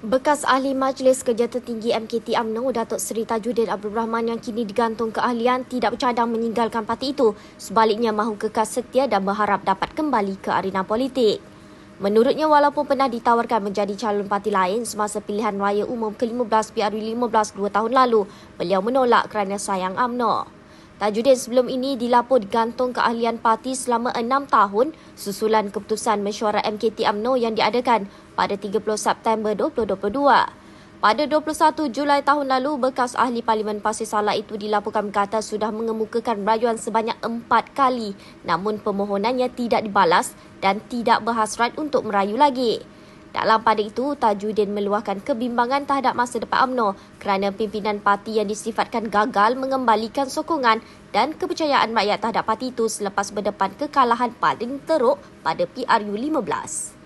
Bekas ahli Majlis Kerja Tertinggi MKT UMNO Datuk Seri Tajuddin Abdul Rahman yang kini digantung keahlian tidak bercadang meninggalkan parti itu. Sebaliknya mahu kekas setia dan berharap dapat kembali ke arena politik. Menurutnya walaupun pernah ditawarkan menjadi calon parti lain semasa pilihan raya umum ke-15 PRU 15 dua tahun lalu, beliau menolak kerana sayang UMNO. Tajudin sebelum ini dilaporkan gantung keahlian parti selama enam tahun susulan keputusan mesyuarat MKT UMNO yang diadakan pada 30 September 2022. Pada 21 Julai tahun lalu, bekas ahli Parlimen Pasir Salak itu dilaporkan berkata sudah mengemukakan rayuan sebanyak empat kali namun permohonannya tidak dibalas dan tidak berhasrat untuk merayu lagi. Dalam pada itu, Tajuddin meluahkan kebimbangan terhadap masa depan UMNO kerana pimpinan parti yang disifatkan gagal mengembalikan sokongan dan kepercayaan rakyat terhadap parti itu selepas berdepan kekalahan paling teruk pada PRU 15.